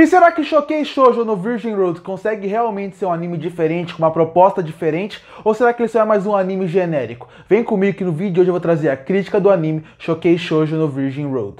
E será que Shokei Shoujo no Virgin Road consegue realmente ser um anime diferente, com uma proposta diferente? Ou será que ele só é mais um anime genérico? Vem comigo que no vídeo de hoje eu vou trazer a crítica do anime Shokei Shoujo no Virgin Road.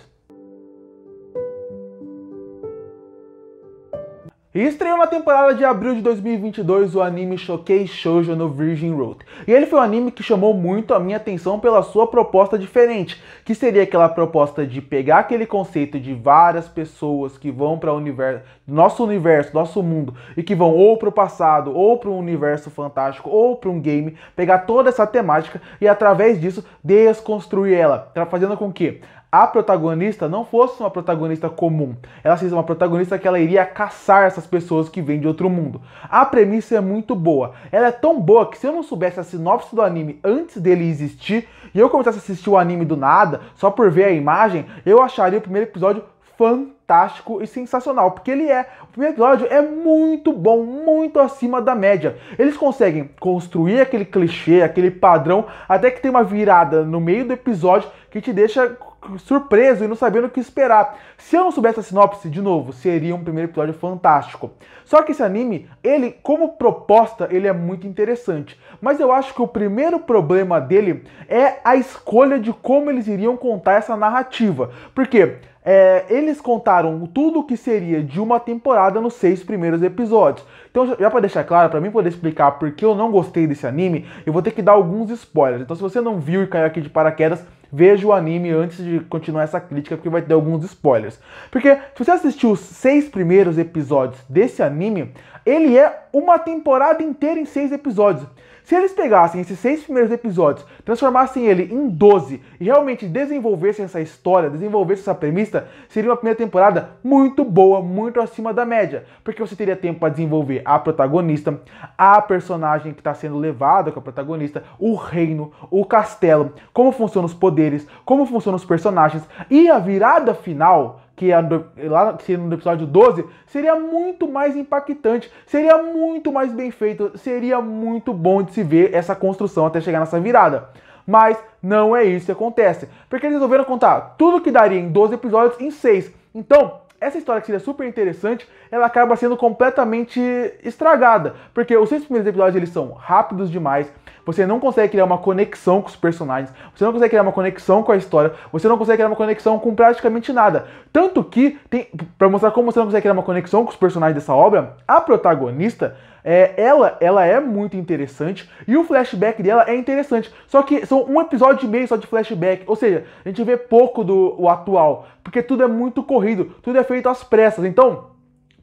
E estreou na temporada de abril de 2022 o anime Shokei Shoujo no Virgin Road. E ele foi um anime que chamou muito a minha atenção pela sua proposta diferente, que seria aquela proposta de pegar aquele conceito de várias pessoas que vão para o universo, nosso universo, nosso mundo, e que vão ou para o passado, ou para um universo fantástico, ou para um game, pegar toda essa temática e através disso desconstruir ela, tá fazendo com que a protagonista não fosse uma protagonista comum, ela seria uma protagonista que ela iria caçar essas pessoas que vêm de outro mundo. A premissa é muito boa. Ela é tão boa que se eu não soubesse a sinopse do anime antes dele existir, e eu começasse a assistir o anime do nada, só por ver a imagem, eu acharia o primeiro episódio fantástico e sensacional, porque ele é, o primeiro episódio é muito bom, muito acima da média. Eles conseguem construir aquele clichê, aquele padrão, até que tem uma virada no meio do episódio que te deixa surpreso e não sabendo o que esperar. Se eu não soubesse a sinopse, de novo, seria um primeiro episódio fantástico. Só que esse anime, ele, como proposta, ele é muito interessante. Mas eu acho que o primeiro problema dele é a escolha de como eles iriam contar essa narrativa. Porque é, eles contaram tudo o que seria de uma temporada nos seis primeiros episódios. Então, já para deixar claro, para mim poder explicar por que eu não gostei desse anime, eu vou ter que dar alguns spoilers. Então, se você não viu e caiu aqui de paraquedas, veja o anime antes de continuar essa crítica, porque vai ter alguns spoilers. Porque se você assistiu os seis primeiros episódios desse anime, ele é uma temporada inteira em seis episódios. Se eles pegassem esses seis primeiros episódios, transformassem ele em 12 e realmente desenvolvessem essa história, desenvolvessem essa premissa, seria uma primeira temporada muito boa, muito acima da média. Porque você teria tempo para desenvolver a protagonista, a personagem que está sendo levada com a protagonista, o reino, o castelo, como funcionam os poderes, como funcionam os personagens e a virada final que é do, lá no episódio 12, seria muito mais impactante, seria muito mais bem feito, seria muito bom de se ver essa construção até chegar nessa virada. Mas não é isso que acontece, porque eles resolveram contar tudo que daria em 12 episódios em 6. Então, essa história que seria super interessante, ela acaba sendo completamente estragada, porque os seis primeiros episódios eles são rápidos demais, você não consegue criar uma conexão com os personagens, você não consegue criar uma conexão com a história, você não consegue criar uma conexão com praticamente nada. Tanto que, tem, pra mostrar como você não consegue criar uma conexão com os personagens dessa obra, a protagonista, é, ela, ela é muito interessante e o flashback dela é interessante. Só que são um episódio e meio só de flashback, ou seja, a gente vê pouco do atual, porque tudo é muito corrido, tudo é feito às pressas. Então,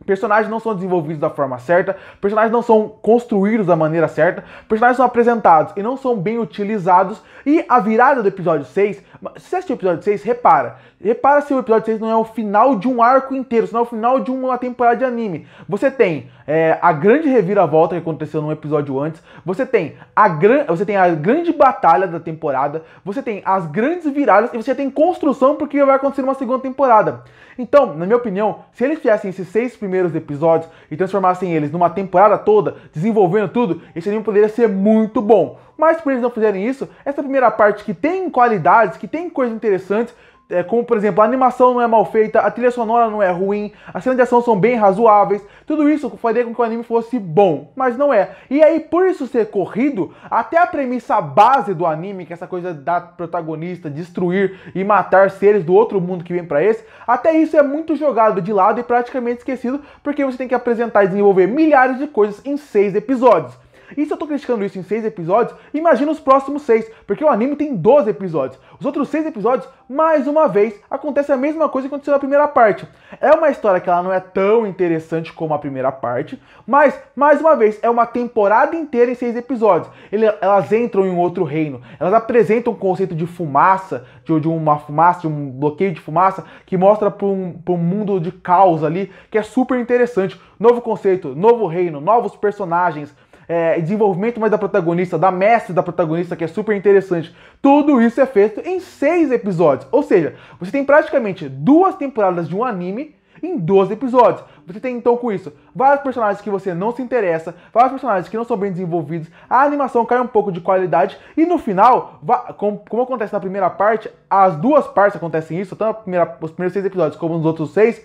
Personagens não são desenvolvidos da forma certa, personagens não são construídos da maneira certa, personagens são apresentados e não são bem utilizados. E a virada do episódio 6, se você assistiu o episódio 6, repara. Repara se o episódio 6 não é o final de um arco inteiro, senão é o final de uma temporada de anime. Você tem é, a grande reviravolta que aconteceu num episódio antes, você tem, a gran... você tem a grande batalha da temporada, você tem as grandes viradas e você tem construção porque vai acontecer uma segunda temporada. Então, na minha opinião, se eles fizessem esses seis primeiros primeiros episódios e transformassem eles numa temporada toda, desenvolvendo tudo, esse anime poderia ser muito bom. Mas por eles não fizerem isso, essa primeira parte que tem qualidades, que tem coisas interessantes, é, como, por exemplo, a animação não é mal feita, a trilha sonora não é ruim, as cenas de ação são bem razoáveis, tudo isso faria com que o anime fosse bom, mas não é. E aí, por isso ser corrido, até a premissa base do anime, que é essa coisa da protagonista destruir e matar seres do outro mundo que vem para esse, até isso é muito jogado de lado e praticamente esquecido, porque você tem que apresentar e desenvolver milhares de coisas em seis episódios. E se eu tô criticando isso em seis episódios, imagina os próximos seis, porque o anime tem 12 episódios. Os outros seis episódios, mais uma vez, acontece a mesma coisa que aconteceu na primeira parte. É uma história que ela não é tão interessante como a primeira parte, mas, mais uma vez, é uma temporada inteira em seis episódios. Ele, elas entram em um outro reino, elas apresentam o um conceito de fumaça, de, de, uma fumaça, de um bloqueio de fumaça, que mostra para um, um mundo de caos ali, que é super interessante. Novo conceito, novo reino, novos personagens, é, desenvolvimento mais da protagonista, da mestre da protagonista, que é super interessante. Tudo isso é feito em seis episódios. Ou seja, você tem praticamente duas temporadas de um anime em 12 episódios. Você tem então com isso vários personagens que você não se interessa, vários personagens que não são bem desenvolvidos, a animação cai um pouco de qualidade e no final, como acontece na primeira parte, as duas partes acontecem isso, tanto na primeira, os primeiros seis episódios como nos outros seis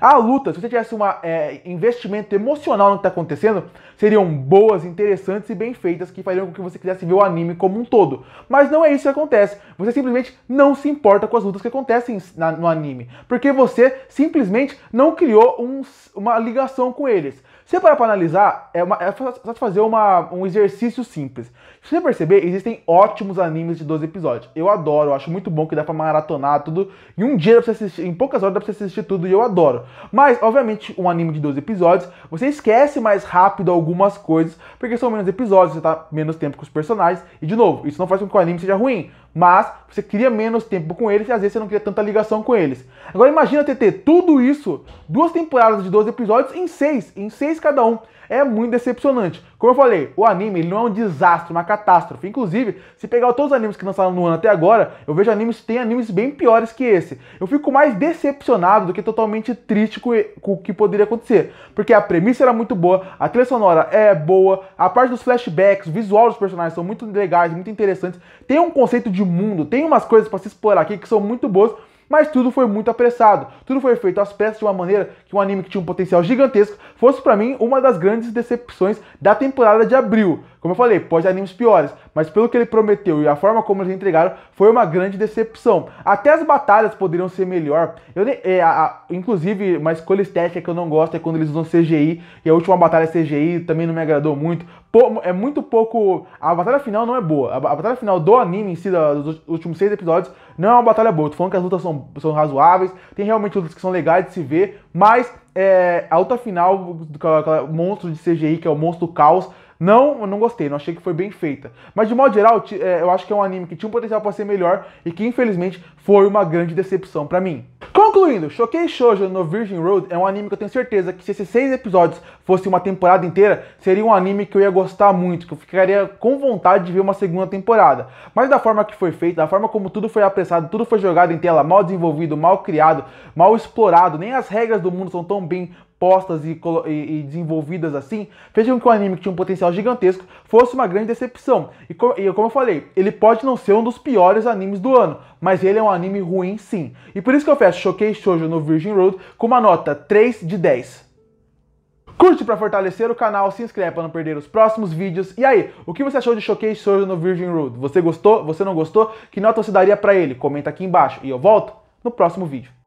a luta, se você tivesse um é, investimento emocional no que está acontecendo, seriam boas, interessantes e bem feitas que fariam com que você quisesse ver o anime como um todo. Mas não é isso que acontece. Você simplesmente não se importa com as lutas que acontecem na, no anime, porque você simplesmente não criou um, uma ligação com eles. Se parar para analisar, é, uma, é só fazer uma, um exercício simples. Se você perceber, existem ótimos animes de 12 episódios. Eu adoro, eu acho muito bom que dá para maratonar tudo. Em um dia, pra você assistir, em poucas horas, dá para você assistir tudo e eu adoro adoro. Mas, obviamente, um anime de 12 episódios, você esquece mais rápido algumas coisas, porque são menos episódios, você tá menos tempo com os personagens. E, de novo, isso não faz com que o anime seja ruim, mas você cria menos tempo com eles e às vezes você não cria tanta ligação com eles. Agora imagina TT, tudo isso, duas temporadas de 12 episódios em seis, em seis cada um. É muito decepcionante. Como eu falei, o anime ele não é um desastre, uma catástrofe. Inclusive, se pegar todos os animes que lançaram no ano até agora, eu vejo animes tem animes bem piores que esse. Eu fico mais decepcionado do que totalmente triste com, o que poderia acontecer, porque a premissa era muito boa, a trilha sonora é boa, a parte dos flashbacks, o visual dos personagens são muito legais, muito interessantes. Tem um conceito de o mundo. Tem umas coisas para se explorar aqui que são muito boas, mas tudo foi muito apressado. Tudo foi feito às pressas de uma maneira que um anime que tinha um potencial gigantesco fosse para mim uma das grandes decepções da temporada de abril. Como eu falei, pode animes piores, mas pelo que ele prometeu e a forma como eles entregaram, foi uma grande decepção. Até as batalhas poderiam ser melhor. Eu, é, a, inclusive, uma escolha estética que eu não gosto é quando eles usam CGI, e a última batalha é CGI também não me agradou muito. Pô, é muito pouco. A batalha final não é boa. A, a batalha final do anime em si, dos últimos seis episódios, não é uma batalha boa. Eu tô falando que as lutas são, são razoáveis, tem realmente lutas que são legais de se ver, mas é, a luta final, monstro de CGI, que é o monstro caos, não, não gostei, não achei que foi bem feita. Mas de modo geral, é, eu acho que é um anime que tinha um potencial para ser melhor e que infelizmente foi uma grande decepção para mim. Concluindo, Shokei Shoujo no Virgin Road é um anime que eu tenho certeza que se esses seis episódios fossem uma temporada inteira, seria um anime que eu ia gostar muito, que eu ficaria com vontade de ver uma segunda temporada. Mas da forma que foi feito, da forma como tudo foi apressado, tudo foi jogado em tela, mal desenvolvido, mal criado, mal explorado, nem as regras do mundo são tão bem postas e, e, e desenvolvidas assim, fez com que o anime que tinha um potencial gigantesco fosse uma grande decepção. E, co e como eu falei, ele pode não ser um dos piores animes do ano, mas ele é um anime ruim sim. E por isso que eu fecho Shokei Shoujo no Virgin Road com uma nota 3 de 10. Curte para fortalecer o canal, se inscreve para não perder os próximos vídeos. E aí, o que você achou de Showcase Shoujo no Virgin Road? Você gostou? Você não gostou? Que nota você daria para ele? Comenta aqui embaixo e eu volto no próximo vídeo.